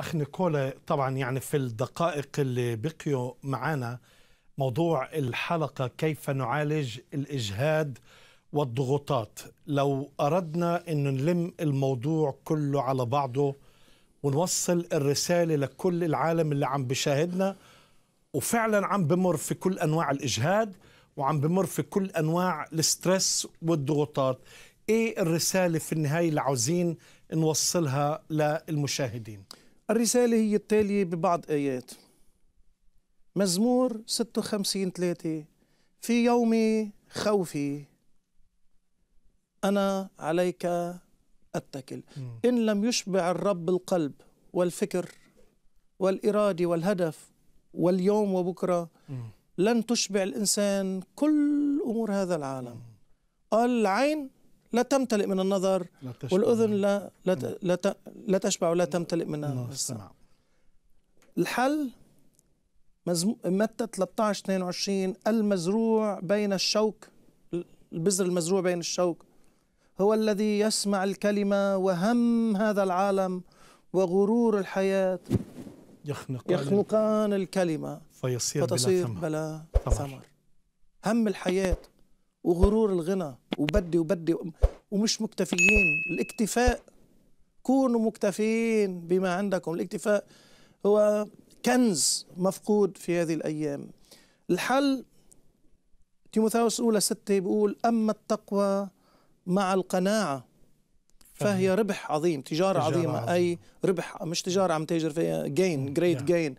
اخ نيكولا طبعا يعني في الدقائق اللي بقيوا معنا موضوع الحلقه كيف نعالج الاجهاد والضغوطات لو اردنا ان نلم الموضوع كله على بعضه ونوصل الرساله لكل العالم اللي عم بيشاهدنا وفعلا عم بمر في كل انواع الاجهاد وعم بمر في كل انواع الستريس والضغوطات ايه الرساله في النهايه اللي عاوزين نوصلها للمشاهدين الرسالة هي التالية ببعض آيات مزمور 56 3 في يوم خوفي أنا عليك أتكل إن لم يشبع الرب القلب والفكر والإرادة والهدف واليوم وبكرة لن تشبع الإنسان كل أمور هذا العالم قال العين لا تمتلئ من النظر لا والأذن لا لا, لا, لا, تشبع ولا تمتلئ من نعم، السمع الحل مزم... متى 13 22 المزروع بين الشوك البذر المزروع بين الشوك هو الذي يسمع الكلمة وهم هذا العالم وغرور الحياة يخنقان, يخنقان الكلمة فيصير, فتصير بلا ثمر, بلا ثمر. هم الحياة وغرور الغنى وبدي وبدي ومش مكتفيين الاكتفاء كونوا مكتفين بما عندكم الاكتفاء هو كنز مفقود في هذه الأيام الحل تيموثاوس أولى ستة بيقول أما التقوى مع القناعة فهي ربح عظيم تجارة, تجارة عظيمة عظيم. أي ربح مش تجارة عم تاجر فيها جين جريت جين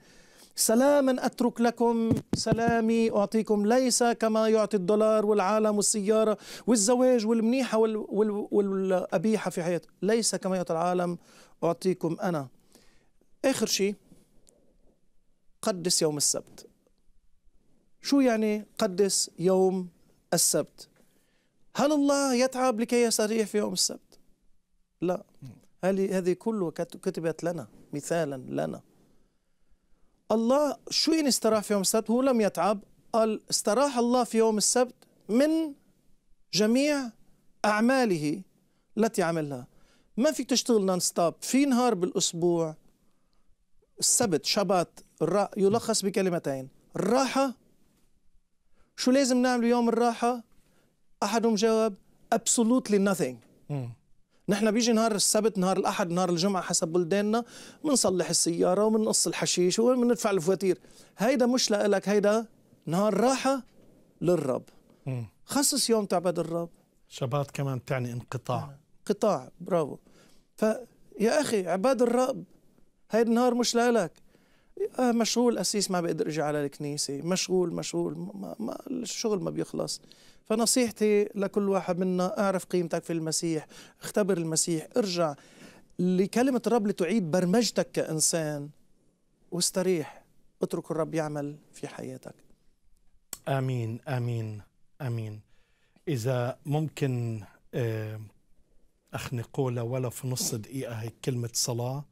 سلاما أترك لكم سلامي أعطيكم ليس كما يعطي الدولار والعالم والسيارة والزواج والمنيحة والأبيحة في حياته ليس كما يعطي العالم أعطيكم أنا آخر شيء قدس يوم السبت شو يعني قدس يوم السبت هل الله يتعب لكي يستريح في يوم السبت لا هذه كله كتبت لنا مثالا لنا الله شو يعني استراح في يوم السبت هو لم يتعب قال استراح الله في يوم السبت من جميع أعماله التي عملها ما فيك تشتغل نون ستوب في نهار بالأسبوع السبت شبات يلخص بكلمتين الراحة شو لازم نعمل يوم الراحة أحدهم جاوب absolutely nothing نحن بيجي نهار السبت نهار الاحد نهار الجمعه حسب بلداننا بنصلح السياره وبنقص الحشيش وبندفع الفواتير هيدا مش لك هيدا نهار راحه للرب خصص يوم تعبد الرب شبات كمان تعني انقطاع انقطاع برافو فيا اخي عباد الرب هيدا النهار مش لك آه، مشغول أسيس ما بقدر اجي على الكنيسه مشغول مشغول ما, ما الشغل ما بيخلص فنصيحتي لكل واحد منا اعرف قيمتك في المسيح اختبر المسيح ارجع لكلمه الرب لتعيد برمجتك كانسان واستريح اترك الرب يعمل في حياتك امين امين امين اذا ممكن آه، اخ نقولا ولا في نص دقيقه هي كلمه صلاه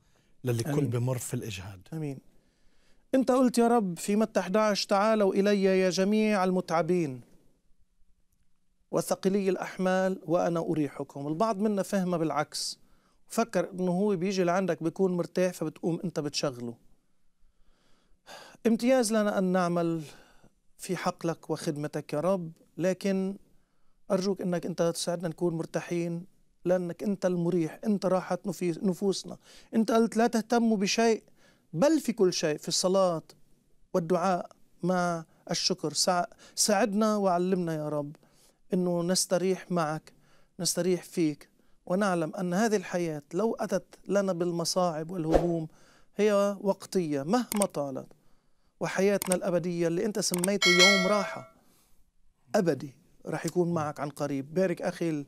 للي كل بمر في الاجهاد امين أنت قلت يا رب في متى 11 تعالوا إلي يا جميع المتعبين وثقلي الأحمال وأنا أريحكم البعض منا فهمه بالعكس فكر أنه هو بيجي لعندك بيكون مرتاح فبتقوم أنت بتشغله امتياز لنا أن نعمل في حقلك وخدمتك يا رب لكن أرجوك أنك أنت تساعدنا نكون مرتاحين لأنك أنت المريح أنت راحة نفوسنا أنت قلت لا تهتموا بشيء بل في كل شيء في الصلاة والدعاء مع الشكر ساعدنا وعلمنا يا رب أنه نستريح معك نستريح فيك ونعلم أن هذه الحياة لو أتت لنا بالمصاعب والهموم هي وقتية مهما طالت وحياتنا الأبدية اللي أنت سميته يوم راحة أبدي رح يكون معك عن قريب بارك أخي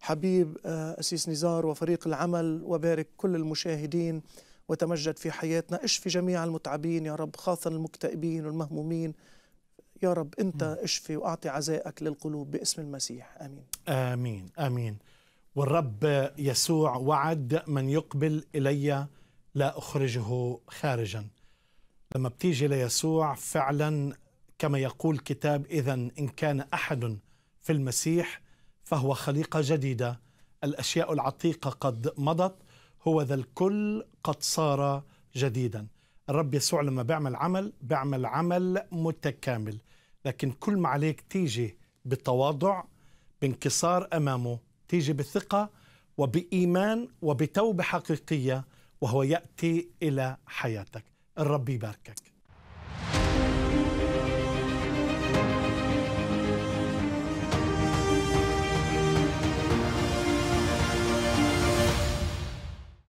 الحبيب آه، أسيس نزار وفريق العمل وبارك كل المشاهدين وتمجد في حياتنا اشفي جميع المتعبين يا رب خاصة المكتئبين والمهمومين يا رب أنت اشفي وأعطي عزائك للقلوب باسم المسيح آمين آمين آمين والرب يسوع وعد من يقبل إلي لا أخرجه خارجا لما بتيجي ليسوع فعلا كما يقول كتاب إذا إن كان أحد في المسيح فهو خليقة جديدة الأشياء العتيقة قد مضت هو ذا الكل قد صار جديدا الرب يسوع لما بيعمل عمل بيعمل عمل متكامل لكن كل ما عليك تيجي بالتواضع بانكسار امامه تيجي بثقة وبايمان وبتوبه حقيقيه وهو ياتي الى حياتك الرب يباركك